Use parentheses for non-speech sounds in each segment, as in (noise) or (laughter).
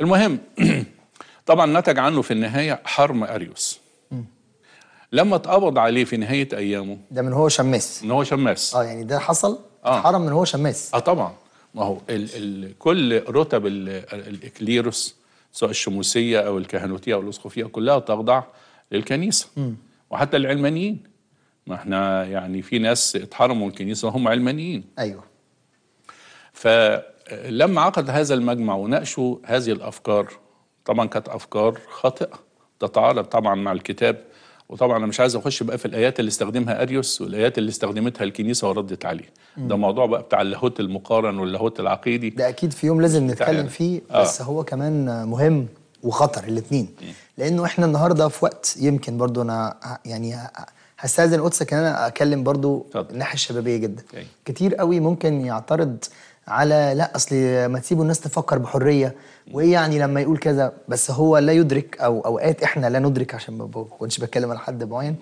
المهم (clears throat) طبعا نتج عنه في النهاية حرم أريوس لما اتقبض عليه في نهاية أيامه ده من هو شماس من هو شماس اه يعني ده حصل آه. حرم من هو شماس اه طبعا ما هو ال ال كل رتب الإكليروس سواء الشموسية أو الكهنوتية أو الأسقفية كلها تخضع للكنيسة م. وحتى العلمانيين ما احنا يعني في ناس اتحرموا الكنيسة وهم علمانيين أيوه لما عقد هذا المجمع وناقشوا هذه الافكار طبعا كانت افكار خاطئه تتعارض طبعا مع الكتاب وطبعا انا مش عايز اخش بقى في الايات اللي استخدمها اريوس والايات اللي استخدمتها الكنيسه وردت عليه ده موضوع بقى بتاع اللاهوت المقارن واللاهوت العقيدي ده اكيد في يوم لازم نتكلم فيه آه. بس هو كمان مهم وخطر الاثنين لانه احنا النهارده في وقت يمكن برضو انا يعني هستاذن قدسك ان انا اتكلم برضو الناحيه الشبابيه جدا كتير قوي ممكن يعترض على لا اصل ما تسيبوا الناس تفكر بحريه وايه يعني لما يقول كذا بس هو لا يدرك او اوقات احنا لا ندرك عشان ما بكونش بتكلم على حد معين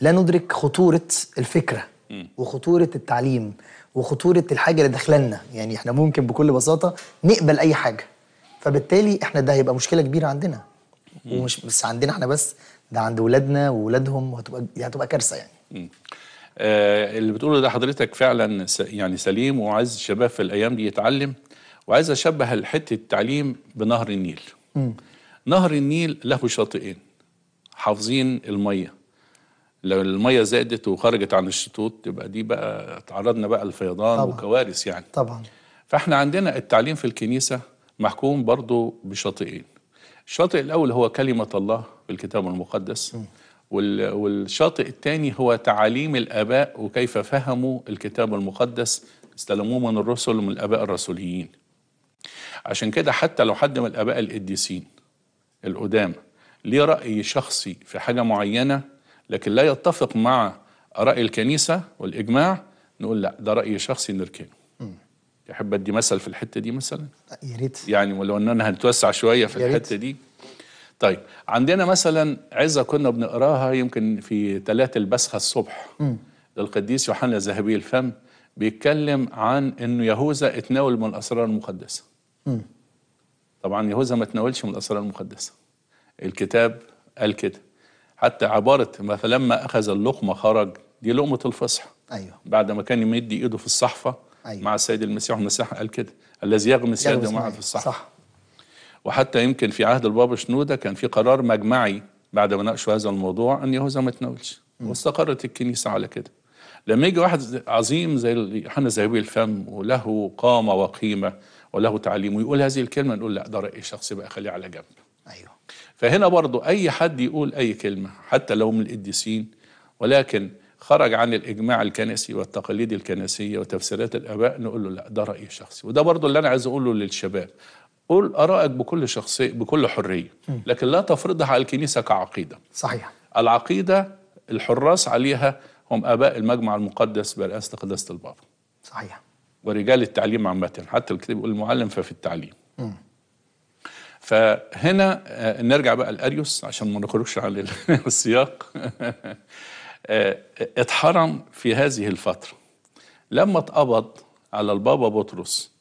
لا ندرك خطوره الفكره وخطوره التعليم وخطوره الحاجه اللي داخلنا يعني احنا ممكن بكل بساطه نقبل اي حاجه فبالتالي احنا ده هيبقى مشكله كبيره عندنا ومش بس عندنا احنا بس ده عند ولادنا وولادهم وهتبقى هتبقى كارثه يعني آه، اللي بتقوله ده حضرتك فعلا يعني سليم وعايز الشباب في الايام دي يتعلم وعايز اشبه حته التعليم بنهر النيل م. نهر النيل له شاطئين حافظين الميه لو الميه زادت وخرجت عن الشطوط تبقى دي بقى تعرضنا بقى لفيضان وكوارث يعني طبعا فاحنا عندنا التعليم في الكنيسه محكوم برضه بشاطئين الشاطئ الاول هو كلمه الله في الكتاب المقدس م. والشاطئ الثاني هو تعاليم الآباء وكيف فهموا الكتاب المقدس استلموه من الرسل ومن الآباء الرسوليين عشان كده حتى لو حد من الآباء القديسين القدامى ليه رأي شخصي في حاجة معينة لكن لا يتفق مع آراء الكنيسة والإجماع نقول لا ده رأي شخصي نركنه تحب ادي مثل في الحته دي مثلا يا ريت يعني ولو اننا هنتوسع شويه في الحته دي طيب عندنا مثلا عزة كنا بنقراها يمكن في ثلاثة البسخة الصبح م. للقديس يوحنا الذهبي الفم بيتكلم عن انه يهوذا اتناول من الاسرار المقدسه. م. طبعا يهوذا ما تناولش من الاسرار المقدسه. الكتاب قال كده. حتى عباره فلما اخذ اللقمه خرج دي لقمه الفصح. ايوه بعد ما كان يمد ايده في الصحفه أيوة. مع السيد المسيح المسيح قال كده الذي يغمس يده معه في الصحفه. صح. وحتى يمكن في عهد البابا شنودة كان في قرار مجمعي بعد ما ناقشوا هذا الموضوع أن يهوذا ما يتناولش واستقرت الكنيسة على كده لما يجي واحد عظيم زي يوحنا زاوية الفم وله قامة وقيمة وله تعليم ويقول هذه الكلمة نقول لا ده رأي شخصي بقى خليه على جنب أيوه فهنا برضو أي حد يقول أي كلمة حتى لو من القديسين ولكن خرج عن الإجماع الكنسي والتقاليد الكنسية وتفسيرات الآباء نقول له لا ده رأي شخصي وده برضو اللي أنا عايز أقوله للشباب قل آرائك بكل شخصية بكل حرية لكن لا تفرضها على الكنيسة كعقيدة صحيح العقيدة الحراس عليها هم آباء المجمع المقدس برئاسة قداسة البابا صحيح ورجال التعليم عامة حتى الكتاب يقول المعلم ففي التعليم م. فهنا آه، نرجع بقى لأريوس عشان ما نخرجش عن (laughs) السياق آه، آه، اتحرم في هذه الفترة لما اتقبض على البابا بطرس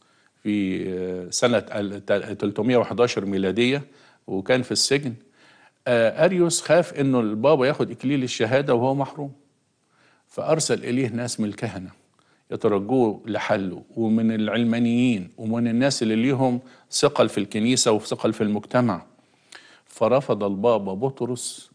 في آه، سنة 311 ميلادية وكان في السجن آه، أريوس خاف أنه البابا ياخد إكليل الشهادة وهو محروم فأرسل إليه ناس من الكهنة يترجوه لحله ومن العلمانيين ومن الناس اللي ليهم ثقل في الكنيسة وثقل في المجتمع فرفض البابا بطرس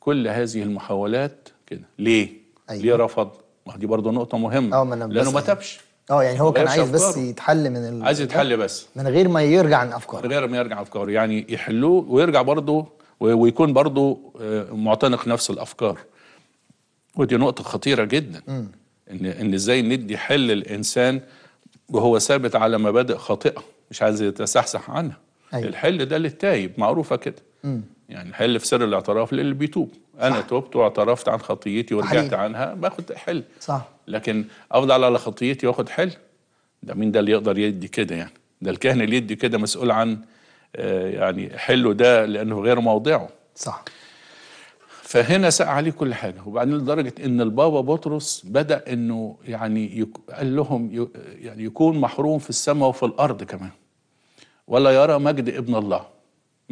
كل هذه المحاولات كده ليه؟ أيوة. ليه رفض؟ ما دي برضه نقطة مهمة آه، لأنه ما تابش اه يعني هو كان عايز بس يتحل من ال... عايز يتحل آه، بس من غير ما يرجع عن افكاره غير ما يرجع عن افكاره يعني يحلوه ويرجع برضه ويكون برضه آه، معتنق نفس الافكار ودي نقطه خطيره جدا م. ان ان ازاي ندي حل الانسان وهو ثابت على مبادئ خاطئه مش عايز يتسحسح عنها أيوة. الحل ده للتايب معروفه كده يعني الحل في سر الاعتراف للي بيتوب انا صح. تبت واعترفت عن خطيتي ورجعت حقيقي. عنها باخد حل صح لكن افضل على خطيتي واخد حل ده مين ده اللي يقدر يدي كده يعني ده الكاهن اللي يدي كده مسؤول عن آه، يعني حله ده لانه غير موضعه صح فهنا ساق عليه كل حاجه وبعدين لدرجه ان البابا بطرس بدا انه يعني يك... قال لهم ي... يعني يكون محروم في السماء وفي الارض كمان ولا يرى مجد ابن الله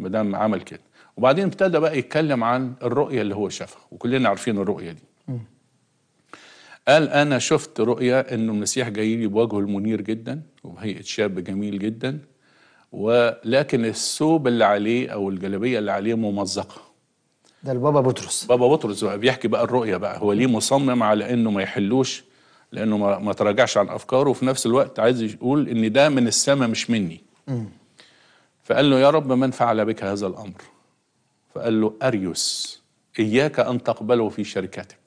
ما دام عمل كده وبعدين ابتدى بقى يتكلم عن الرؤية اللي هو شافها وكلنا عارفين الرؤية دي قال أنا شفت رؤية أنه المسيح جاي لي بوجهه المنير جدا وبهيئة شاب جميل جدا ولكن الثوب اللي عليه أو الجلابية اللي عليه ممزقة ده البابا بطرس بابا بطرس بقى بيحكي بقى الرؤية بقى هو ليه مصمم على أنه ما يحلوش لأنه ما, تراجعش عن أفكاره وفي نفس الوقت عايز يقول أن ده من السماء مش مني م. فقال له يا رب من فعل بك هذا الأمر فقال له أريوس إياك أن تقبله في شركتك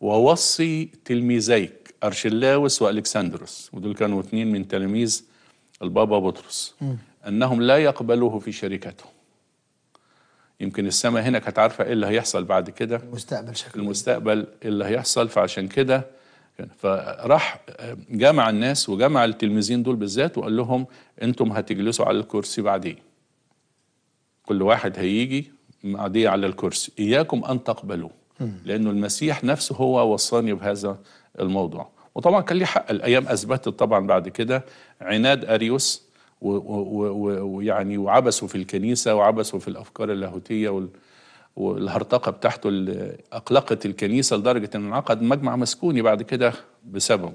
ووصي تلميذيك أرشلاوس وألكسندروس ودول كانوا اثنين من تلاميذ البابا بطرس أنهم لا يقبلوه في شركته يمكن السماء هنا كانت عارفة إيه اللي هيحصل بعد كده المستقبل شكله المستقبل اللي هيحصل فعشان كده فراح جمع الناس وجمع التلميذين دول بالذات وقال لهم انتم هتجلسوا على الكرسي بعدين كل واحد هيجي بعديه على الكرسي اياكم ان تقبلوا لانه المسيح نفسه هو وصاني بهذا الموضوع وطبعا كان ليه حق الايام اثبتت طبعا بعد كده عناد اريوس ويعني وعبسوا في الكنيسه وعبسوا في الافكار اللاهوتيه وال والهرطقه بتاعته اللي اقلقت الكنيسه لدرجه ان انعقد مجمع مسكوني بعد كده بسببه